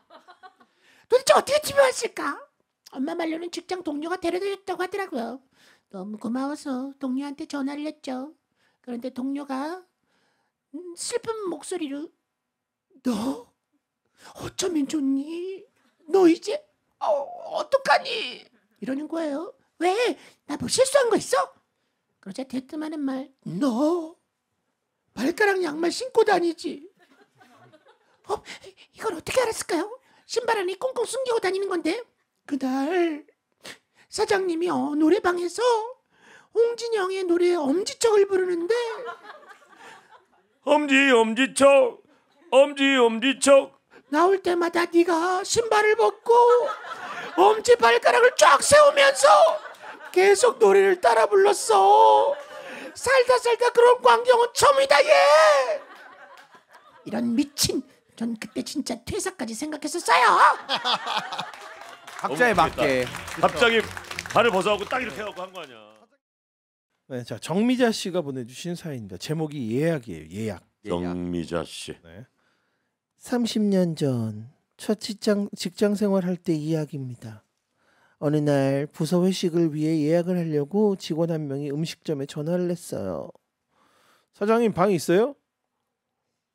도대체 어떻게 집에 왔을까? 엄마 말로는 직장 동료가 데려다 줬다고 하더라고요. 너무 고마워서 동료한테 전화를 했죠. 그런데 동료가 음, 슬픈 목소리로 너 어쩌면 좋니? 너 이제 어, 어떡하니? 이러는 거예요. 왜? 나 뭐 실수한 거 있어? 그러자 대뜸 하는 말. 너 발가락 양말 신고 다니지? 어, 이걸 어떻게 알았을까요? 신발 안에 꽁꽁 숨기고 다니는 건데. 그날 사장님이 어, 노래방에서 홍진영의 노래 엄지척을 부르는데 엄지 엄지척 엄지 엄지척 나올 때마다 네가 신발을 벗고 엄지 발가락을 쫙 세우면서 계속 노래를 따라 불렀어. 살다 살다 그런 광경은 처음이다 얘. 이런 미친. 전 그때 진짜 퇴사까지 생각했었어요. 각자에 맞게. 갑자기 발을 벗어하고 딱 이렇게 해갖고한 거 아니야. 네, 자 정미자 씨가 보내주신 사연입니다. 제목이 예약이에요. 예약. 정미자 씨. 네. 30년 전첫 직장, 직장 생활할 때 이야기입니다. 어느 날 부서 회식을 위해 예약을 하려고 직원 한 명이 음식점에 전화를 했어요. 사장님 방 있어요?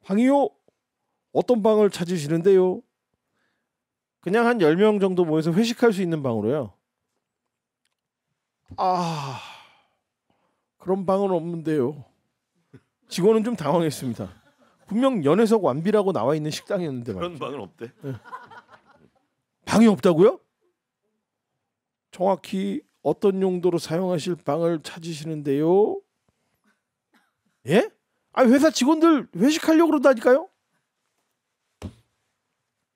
방이요? 어떤 방을 찾으시는데요? 그냥 한 10명 정도 모여서 회식할 수 있는 방으로요. 아. 그런 방은 없는데요. 직원은 좀 당황했습니다. 분명 연회석 완비라고 나와 있는 식당이었는데 그런 말이죠. 방은 없대. 네. 방이 없다고요? 정확히 어떤 용도로 사용하실 방을 찾으시는데요? 예? 아 회사 직원들 회식하려고 그러다니까요?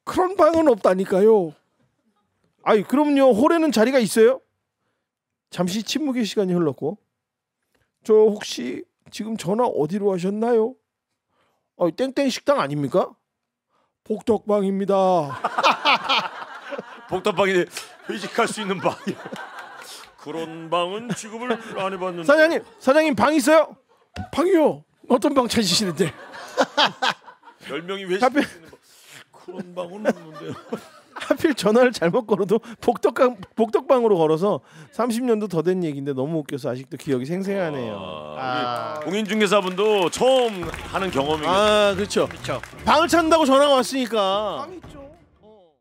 그런 방은 없다니까요. 아이 그럼요 홀에는 자리가 있어요? 잠시 침묵의 시간이 흘렀고 저 혹시 지금 전화 어디로 하셨나요? 어, 땡땡 식당 아닙니까? 복덕방입니다. 복덕방이 회식할 수 있는 방이 그런 방은 취급을 안 해봤는데. 사장님, 사장님 방 있어요? 방이요. 어떤 방 찾으시는데? 열 명이 회식. 하필... 그런 방은 없는데 하필 전화를 잘못 걸어도 복덕방 복덕방으로 걸어서 30년도 더 된 얘기인데 너무 웃겨서 아직도 기억이 생생하네요. 아, 아. 공인중개사분도 처음 하는 경험이겠죠. 아 그렇죠. 그렇죠. 방을 찬다고 전화가 왔으니까. 어.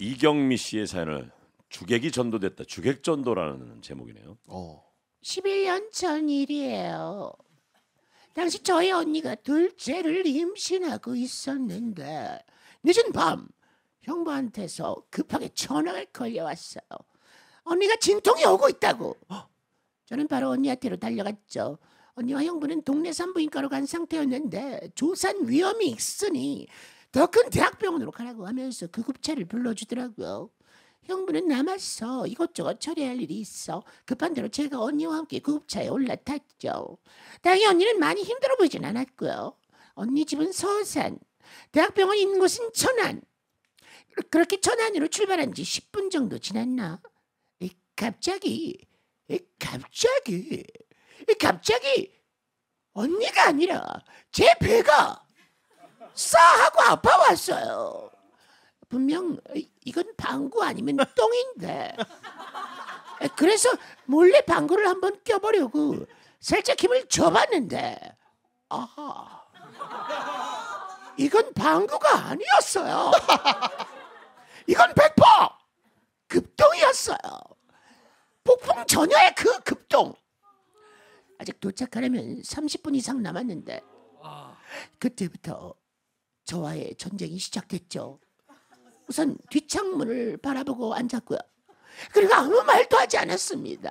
이경미 씨의 사연을 주객이 전도됐다. 주객 전도라는 제목이네요. 어. 11년 전 일이에요. 당시 저희 언니가 둘째를 임신하고 있었는데 늦은 밤 형부한테서 급하게 전화가 걸려왔어요. 언니가 진통이 오고 있다고. 어? 저는 바로 언니한테로 달려갔죠. 언니와 형부는 동네 산부인과로 간 상태였는데 조산 위험이 있으니 더 큰 대학병원으로 가라고 하면서 구급차를 그 불러주더라고요. 형부는 남아서 이것저것 처리할 일이 있어 급한 대로 제가 언니와 함께 구급차에 그 올라탔죠. 당연히 언니는 많이 힘들어 보이진 않았고요. 언니 집은 서산, 대학병원이 있는 곳은 천안. 그렇게 천안으로 출발한 지 10분 정도 지났나? 갑자기, 갑자기, 갑자기 언니가 아니라 제 배가 싸하고 아파왔어요. 분명 이건 방구 아니면 똥인데. 그래서 몰래 방구를 한번 껴보려고 살짝 힘을 줘봤는데, 아하. 이건 방구가 아니었어요. 이건 백퍼 급동이었어요. 폭풍 전야의 그 급동. 아직 도착하려면 30분 이상 남았는데 그때부터 저와의 전쟁이 시작됐죠. 우선 뒷창문을 바라보고 앉았고요. 그리고 아무 말도 하지 않았습니다.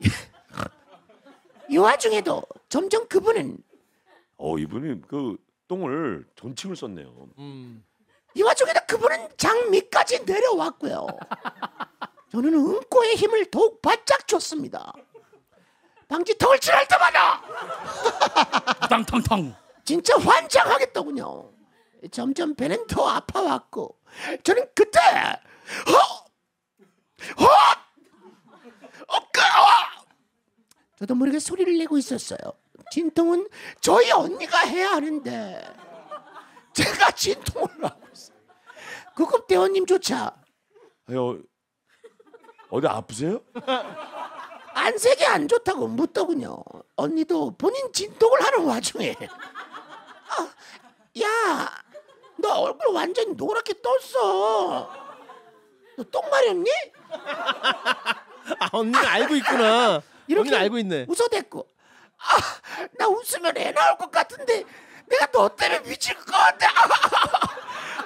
이 와중에도 점점 그분은 어 이분이 그 똥을 존칭을 썼네요. 음. 이 와중에도 그분은 장미까지 내려왔고요. 저는 응꼬의 힘을 더욱 바짝 줬습니다. 방지턱을 칠할 때마다 땅탕탕 진짜 환장하겠더군요. 점점 배는 더 아파왔고 저는 그때 허! 허! 어! 저도 모르게 소리를 내고 있었어요. 진통은 저희 언니가 해야 하는데 제가 진통을 하고 있어요. 그급 대원님조차 아유, 어디 아프세요? 안색이 안 좋다고 묻더군요. 언니도 본인 진통을 하는 와중에 아, 야, 너 얼굴 완전 노랗게 떴어. 너 똥 마렵니? 아 언니는 알고 있구나. 이렇게 언니는 알고 있네. 웃어댔고 아, 나 웃으면 애 나올 것 같은데 내가 너 때문에 미칠 것 같아. 아,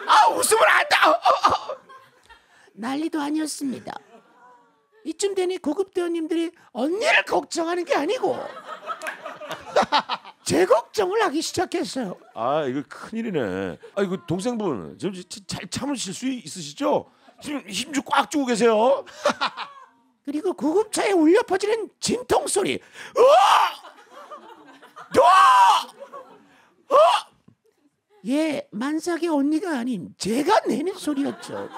아, 아, 아 웃으면 안 돼. 아, 아, 난리도 아니었습니다. 이쯤 되니 고급 대원님들이 언니를 걱정하는 게 아니고 제 걱정을 하기 시작했어요. 아 이거 큰일이네. 아 이거 동생분 지금 잘 참으실 수 있으시죠? 지금 힘좀 꽉 주고 계세요. 그리고 구급차에 울려 퍼지는 진통 소리. 으아! 어! 너! 어? 예, 만삭의 언니가 아닌 제가 내는 소리였죠.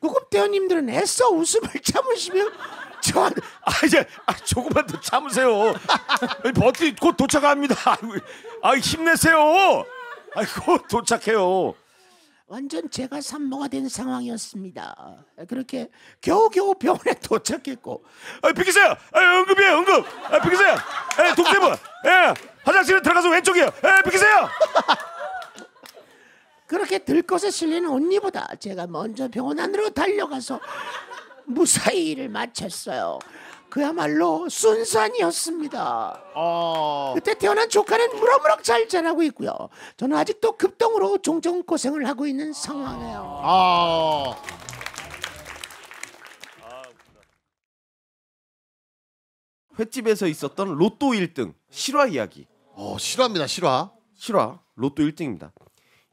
구급대원님들은 애써 웃음을 참으시며 전 아, 이제 아, 조금만 더 참으세요. 버티 곧 도착합니다. 아, 힘내세요. 아, 곧 도착해요. 완전 제가 산모가 된 상황이었습니다. 예, 그렇게 겨우겨우 병원에 도착했고, 아, 비키세요! 아, 응급이에요, 응급! 아, 비키세요! 에, 독대부! 에, 화장실에 들어가서 왼쪽이에요! 에, 예, 비키세요! 그렇게 들것에 실리는 언니보다 제가 먼저 병원 안으로 달려가서 무사히 일을 마쳤어요. 그야말로 순산이었습니다. 어... 그때 태어난 조카는 무럭무럭 잘 자라고 있고요. 저는 아직도 급동으로 종종 고생을 하고 있는 상황이에요. 어... 횟집에서 있었던 로또 1등 실화 이야기. 어 실화입니다 실화. 실화 로또 1등입니다.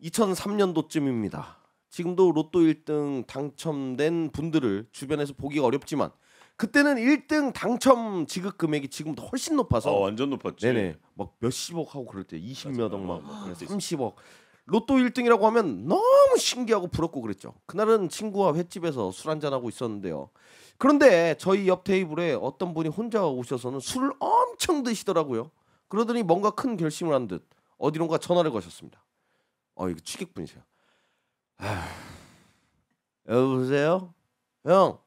2003년도쯤입니다. 지금도 로또 1등 당첨된 분들을 주변에서 보기가 어렵지만 그때는 1등 당첨 지급 금액이 지금도 훨씬 높아서 어, 완전 높았지. 네네. 막 몇십억 하고 그럴 때 20몇 억막 30억. 로또 1등이라고 하면 너무 신기하고 부럽고 그랬죠. 그날은 친구와 횟집에서 술 한잔하고 있었는데요. 그런데 저희 옆 테이블에 어떤 분이 혼자 오셔서는 술을 엄청 드시더라고요. 그러더니 뭔가 큰 결심을 한 듯 어디론가 전화를 거셨습니다. 어, 이거 취객분이세요. 아, 여보세요? 형,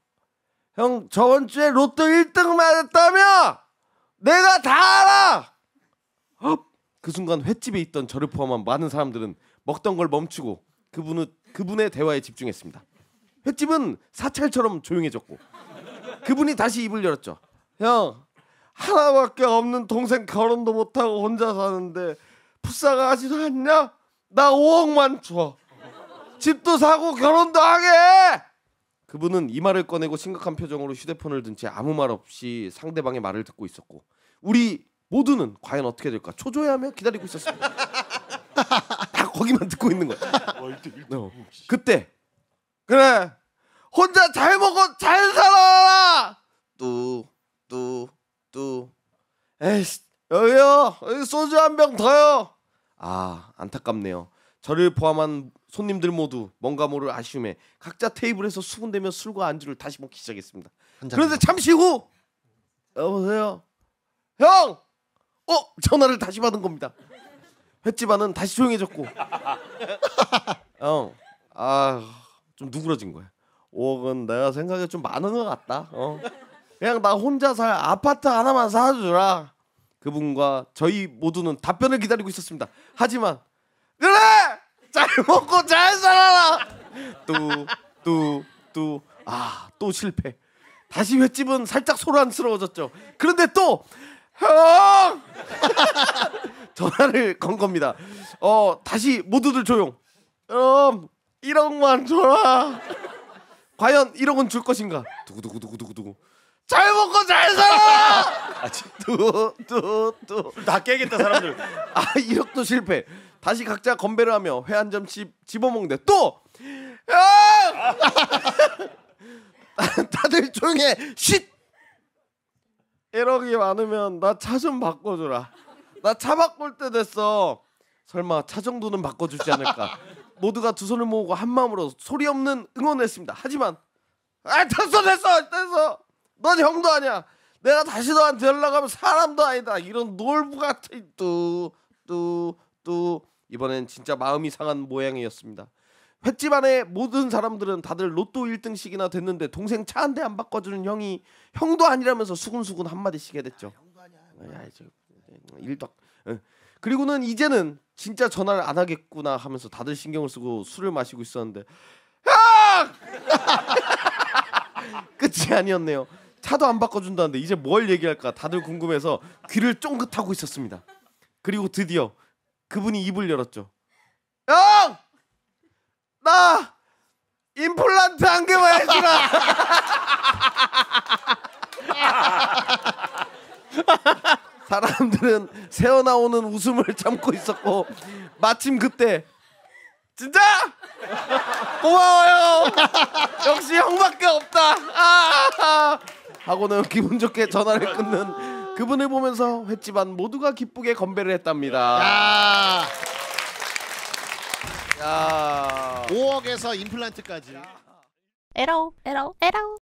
형 저번 주에 로또 1등 맞았다며 내가 다 알아 그 순간 횟집에 있던 저를 포함한 많은 사람들은 먹던 걸 멈추고 그분의 그분의 대화에 집중했습니다 횟집은 사찰처럼 조용해졌고 그분이 다시 입을 열었죠 형 하나밖에 없는 동생 결혼도 못하고 혼자 사는데 풋사가 아직 않냐 나 5억만 줘 집도 사고 결혼도 하게 그분은 이 말을 꺼내고 심각한 표정으로 휴대폰을 든 채 아무 말 없이 상대방의 말을 듣고 있었고 우리 모두는 과연 어떻게 될까 초조해하며 기다리고 있었습니다. 다 거기만 듣고 있는 거야. 어. 그때 그래 혼자 잘 먹어 잘 살아. 뚜뚜뚜 에이씨 여기요 여기 소주 한 병 더요. 아 안타깝네요. 저를 포함한 손님들 모두 뭔가 모를 아쉬움에 각자 테이블에서 수군대며 술과 안주를 다시 먹기 시작했습니다. 그런데 잠시 후 여보세요, 형, 어 전화를 다시 받은 겁니다. 횟집안은 다시 조용해졌고, 형, 아좀 누그러진 거야. 5억은 내가 생각에 좀 많은 것 같다. 어. 그냥 나 혼자 살 아파트 하나만 사주라. 그분과 저희 모두는 답변을 기다리고 있었습니다. 하지만 그래! 네! 잘 먹고 잘 살아라. 뚜뚜뚜 아또 실패. 다시 횟집은 살짝 소란스러워졌죠. 그런데 또 형! 전화를 건 겁니다. 어 다시 모두들 조용. 그 1억만 줘라. 과연 1억은 줄 것인가? 두구두구두구두구두구. 잘 먹고 잘 살아. 아, 두두두. 다 깨겠다 사람들. 아 1억도 실패. 다시 각자 건배를 하며 회 한 점씩 집어먹는데 또 아! 다들 조용해 쉿 이러기 많으면 나 차 좀 바꿔줘라 나 차 바꿀 때 됐어 설마 차 정도는 바꿔주지 않을까 모두가 두 손을 모으고 한 마음으로 소리 없는 응원했습니다 하지만 아 됐어 됐어 됐어 넌 형도 아니야 내가 다시 너한테 연락하면 사람도 아니다 이런 놀부 같은 뚜뚜뚜 이번엔 진짜 마음이 상한 모양이었습니다. 횟집 안에 모든 사람들은 다들 로또 1등씩이나 됐는데 동생 차 한 대 안 바꿔주는 형이 형도 아니라면서 수근수근 한마디씩 해댔죠. 아, 야, 이 일도 예. 그리고는 이제는 진짜 전화를 안 하겠구나 하면서 다들 신경을 쓰고 술을 마시고 있었는데 형! 끝이 아니었네요. 차도 안 바꿔준다는데 이제 뭘 얘기할까 다들 궁금해서 귀를 쫑긋하고 있었습니다. 그리고 드디어 그분이 입을 열었죠. 형! 나 임플란트 한 개만 해주라. 사람들은 새어나오는 웃음을 참고 있었고 마침 그때 진짜 고마워요. 역시 형밖에 없다. 아! 아, 아. 하고는 기분 좋게 전화를 끊는 그분을 보면서 횟집안 모두가 기쁘게 건배를 했답니다. 야. 야. 5억에서 임플란트까지. 에러 에러 에러